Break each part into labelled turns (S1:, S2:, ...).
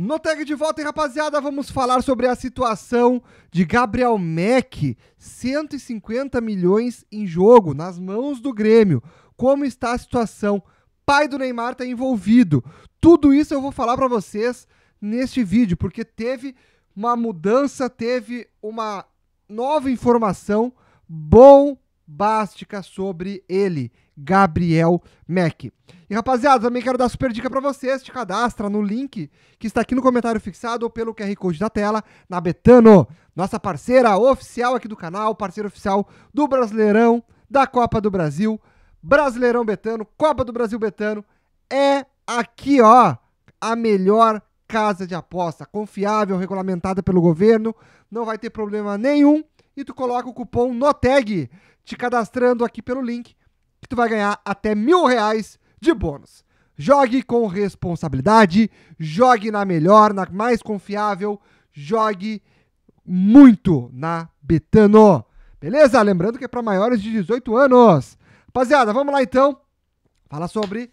S1: No tag de volta, hein, rapaziada, vamos falar sobre a situação de Gabriel Mack, 150 milhões em jogo, nas mãos do Grêmio. Como está a situação? Pai do Neymar está envolvido. Tudo isso eu vou falar para vocês neste vídeo, porque teve uma mudança, teve uma nova informação bombástica sobre ele. Gabriel Mac. E rapaziada, também quero dar super dica para vocês, te cadastra no link que está aqui no comentário fixado ou pelo QR Code da tela, na Betano, nossa parceira oficial aqui do canal, parceira oficial do Brasileirão, da Copa do Brasil, Brasileirão Betano, Copa do Brasil Betano, é aqui ó, a melhor casa de aposta, confiável, regulamentada pelo governo, não vai ter problema nenhum e tu coloca o cupom NOTEG, te cadastrando aqui pelo link que tu vai ganhar até mil reais de bônus. Jogue com responsabilidade, jogue na melhor, na mais confiável, jogue muito na Betano. Beleza? Lembrando que é para maiores de 18 anos. Rapaziada, vamos lá então. Fala sobre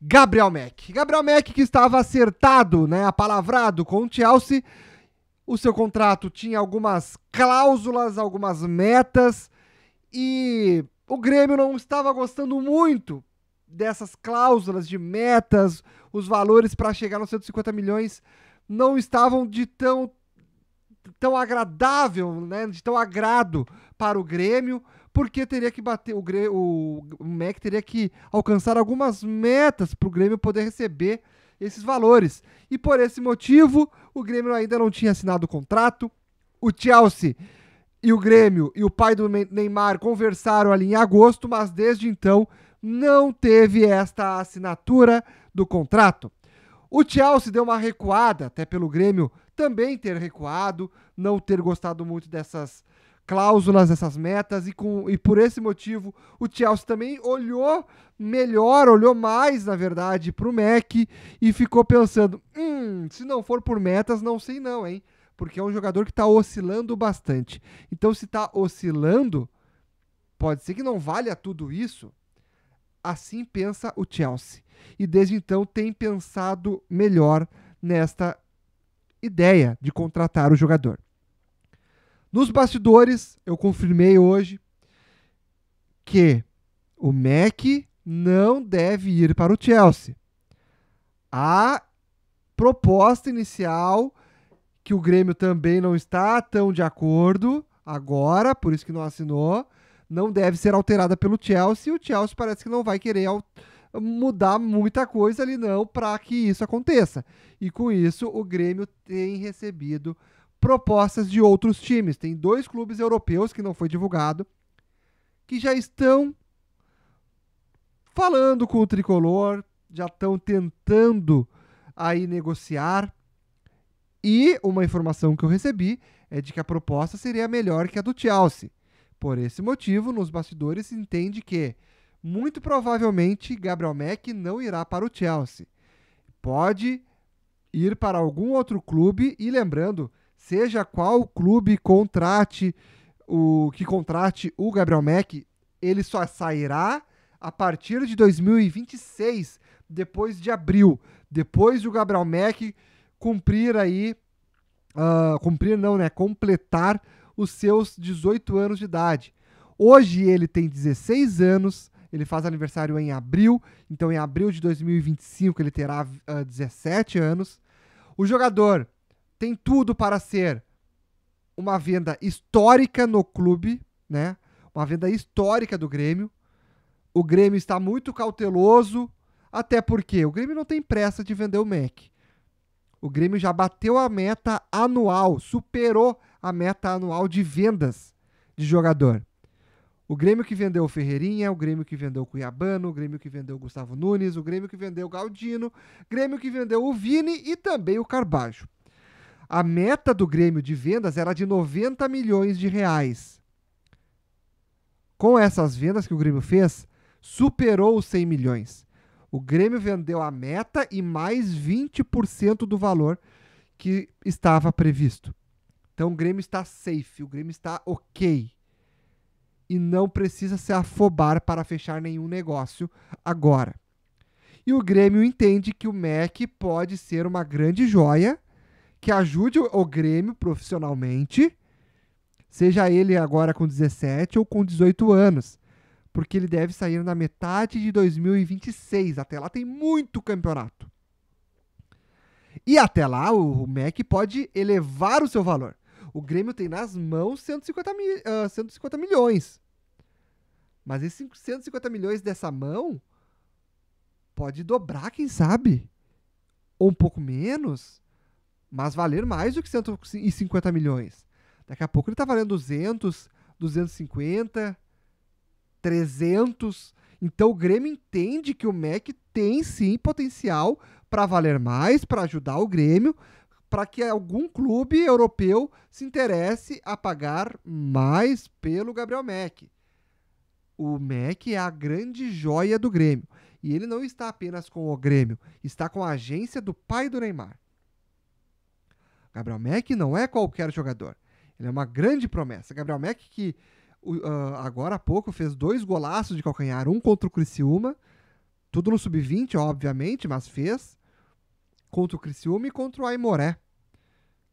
S1: Gabriel Mack. Gabriel Mack que estava acertado, né, apalavrado com o Chelsea. O seu contrato tinha algumas cláusulas, algumas metas e o Grêmio não estava gostando muito dessas cláusulas de metas, os valores para chegar nos 150 milhões não estavam de tão tão agradável, né, de tão agrado para o Grêmio, porque teria que bater o Grêmio, o, MEC teria que alcançar algumas metas para o Grêmio poder receber esses valores. E por esse motivo, o Grêmio ainda não tinha assinado o contrato. O Chelsea e o Grêmio e o pai do Neymar conversaram ali em agosto, mas desde então não teve esta assinatura do contrato. O Chelsea deu uma recuada, até pelo Grêmio também ter recuado, não ter gostado muito dessas cláusulas, dessas metas, e, com, e por esse motivo o Chelsea também olhou melhor, olhou mais, na verdade, para o MEC e ficou pensando: hum, se não for por metas, não sei não, hein? porque é um jogador que está oscilando bastante. Então, se está oscilando, pode ser que não valha tudo isso. Assim pensa o Chelsea. E desde então tem pensado melhor nesta ideia de contratar o jogador. Nos bastidores, eu confirmei hoje que o Mac não deve ir para o Chelsea. A proposta inicial que o Grêmio também não está tão de acordo agora, por isso que não assinou, não deve ser alterada pelo Chelsea. E o Chelsea parece que não vai querer mudar muita coisa ali, não, para que isso aconteça. E com isso, o Grêmio tem recebido propostas de outros times. Tem dois clubes europeus que não foi divulgado que já estão falando com o tricolor, já estão tentando aí negociar e uma informação que eu recebi é de que a proposta seria melhor que a do Chelsea. Por esse motivo, nos bastidores se entende que, muito provavelmente, Gabriel Mack não irá para o Chelsea. Pode ir para algum outro clube e lembrando, seja qual clube contrate o que contrate o Gabriel Mack, ele só sairá a partir de 2026, depois de abril, depois do Gabriel Mack cumprir aí, uh, cumprir não, né? Completar os seus 18 anos de idade. Hoje ele tem 16 anos, ele faz aniversário em abril, então em abril de 2025 ele terá uh, ah, 17 anos. O jogador tem tudo para ser uma venda histórica no clube, né? Uma venda histórica do Grêmio. O Grêmio está muito cauteloso, até porque o Grêmio não tem pressa de vender o Mac o Grêmio já bateu a meta anual, superou a meta anual de vendas de jogador. O Grêmio que vendeu o Ferreirinha, o Grêmio que vendeu o Cuiabano, o Grêmio que vendeu o Gustavo Nunes, o Grêmio que vendeu o Galdino, o Grêmio que vendeu o Vini e também o Carbajo. A meta do Grêmio de vendas era de 90 milhões de reais. Com essas vendas que o Grêmio fez, superou os 100 milhões. O Grêmio vendeu a meta e mais 20% do valor que estava previsto. Então o Grêmio está safe, o Grêmio está ok. E não precisa se afobar para fechar nenhum negócio agora. E o Grêmio entende que o MEC pode ser uma grande joia que ajude o Grêmio profissionalmente, seja ele agora com 17 ou com 18 anos porque ele deve sair na metade de 2026. Até lá tem muito campeonato. E até lá o MEC pode elevar o seu valor. O Grêmio tem nas mãos 150, mi uh, ah, 150 milhões. Mas esses 150 milhões dessa mão pode dobrar, quem sabe? Ou um pouco menos, mas valer mais do que 150 milhões. Daqui a pouco ele está valendo 200, 250 300. Então o Grêmio entende que o MEC tem sim potencial para valer mais, para ajudar o Grêmio, para que algum clube europeu se interesse a pagar mais pelo Gabriel MEC. O MEC é a grande joia do Grêmio. E ele não está apenas com o Grêmio, está com a agência do pai do Neymar. Gabriel Mack não é qualquer jogador. Ele é uma grande promessa. Gabriel Mack que uh, agora há pouco fez dois golaços de calcanhar, um contra o Criciúma, tudo no sub-20, obviamente, mas fez contra o Criciúma e contra o Aimoré.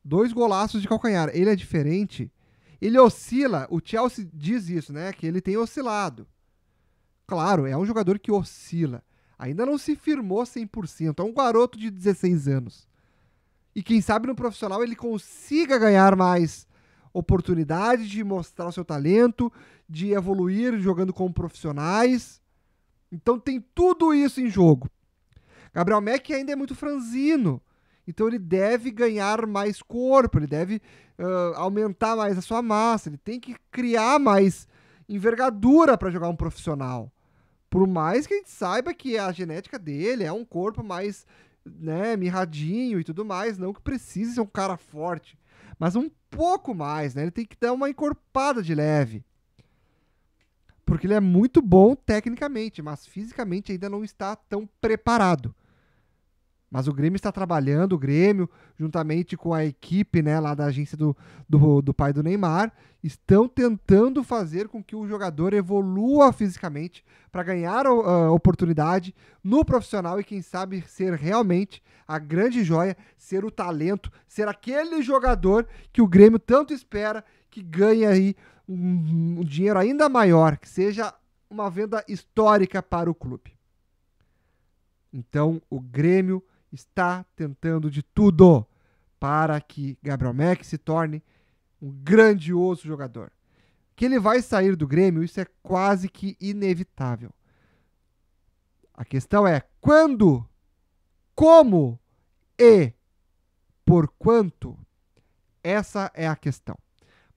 S1: Dois golaços de calcanhar. Ele é diferente. Ele oscila, o Chelsea diz isso, né? Que ele tem oscilado. Claro, é um jogador que oscila. Ainda não se firmou 100%. É um garoto de 16 anos. E quem sabe no profissional ele consiga ganhar mais oportunidade de mostrar o seu talento, de evoluir jogando como profissionais. Então tem tudo isso em jogo. Gabriel Mack ainda é muito franzino, então ele deve ganhar mais corpo, ele deve uh, aumentar mais a sua massa, ele tem que criar mais envergadura para jogar um profissional. Por mais que a gente saiba que a genética dele é um corpo mais né, mirradinho e tudo mais, não que precise ser um cara forte, mas um pouco mais, né? Ele tem que dar uma encorpada de leve. Porque ele é muito bom tecnicamente, mas fisicamente ainda não está tão preparado. Mas o Grêmio está trabalhando, o Grêmio, juntamente com a equipe né, lá da agência do, do, do pai do Neymar, estão tentando fazer com que o jogador evolua fisicamente para ganhar uh, oportunidade no profissional e, quem sabe, ser realmente a grande joia, ser o talento, ser aquele jogador que o Grêmio tanto espera que ganhe aí um, um dinheiro ainda maior, que seja uma venda histórica para o clube. Então, o Grêmio está tentando de tudo para que Gabriel Mack se torne um grandioso jogador. Que ele vai sair do Grêmio, isso é quase que inevitável. A questão é quando, como e por quanto. Essa é a questão.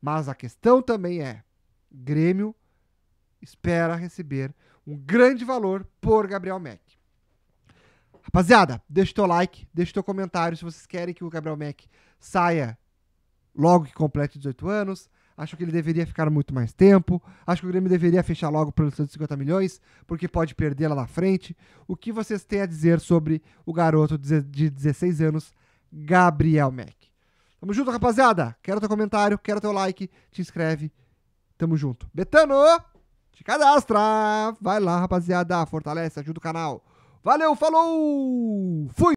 S1: Mas a questão também é: Grêmio espera receber um grande valor por Gabriel Mack. Rapaziada, deixa o teu like, deixa o teu comentário se vocês querem que o Gabriel Mac saia logo que complete 18 anos. Acho que ele deveria ficar muito mais tempo. Acho que o Grêmio deveria fechar logo pelo 150 milhões, porque pode perder lá na frente. O que vocês têm a dizer sobre o garoto de 16 anos, Gabriel Mac? Tamo junto, rapaziada. Quero teu comentário, quero teu like. Te inscreve. Tamo junto. Betano, te cadastra. Vai lá, rapaziada. Fortalece, ajuda o canal. Valeu, falou! Fui!